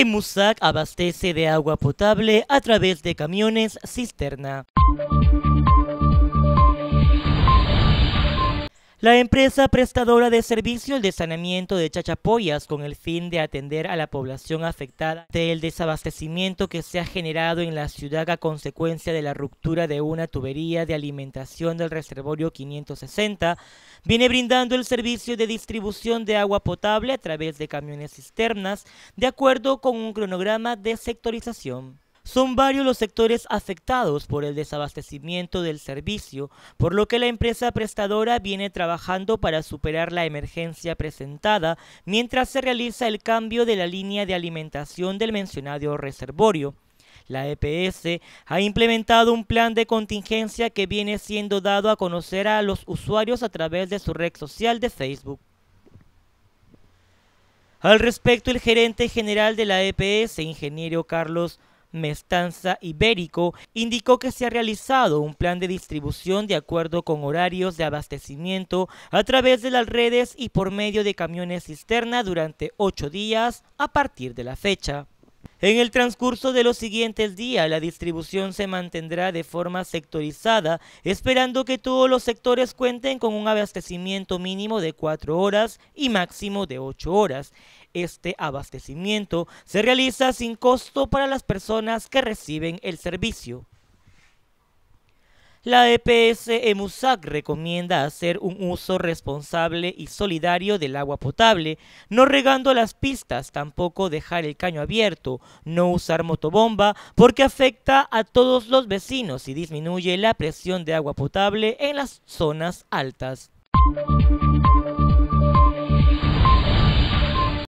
El Musac abastece de agua potable a través de camiones cisterna. La empresa prestadora de servicios de saneamiento de Chachapoyas, con el fin de atender a la población afectada del desabastecimiento que se ha generado en la ciudad a consecuencia de la ruptura de una tubería de alimentación del reservorio 560, viene brindando el servicio de distribución de agua potable a través de camiones cisternas, de acuerdo con un cronograma de sectorización. Son varios los sectores afectados por el desabastecimiento del servicio, por lo que la empresa prestadora viene trabajando para superar la emergencia presentada mientras se realiza el cambio de la línea de alimentación del mencionado reservorio. La EPS ha implementado un plan de contingencia que viene siendo dado a conocer a los usuarios a través de su red social de Facebook. Al respecto, el gerente general de la EPS, ingeniero Carlos Mestanza Ibérico, indicó que se ha realizado un plan de distribución de acuerdo con horarios de abastecimiento a través de las redes y por medio de camiones cisterna durante ocho días a partir de la fecha. En el transcurso de los siguientes días, la distribución se mantendrá de forma sectorizada, esperando que todos los sectores cuenten con un abastecimiento mínimo de 4 horas y máximo de 8 horas. Este abastecimiento se realiza sin costo para las personas que reciben el servicio. La EPS EMUSAC recomienda hacer un uso responsable y solidario del agua potable, no regando las pistas, tampoco dejar el caño abierto, no usar motobomba porque afecta a todos los vecinos y disminuye la presión de agua potable en las zonas altas.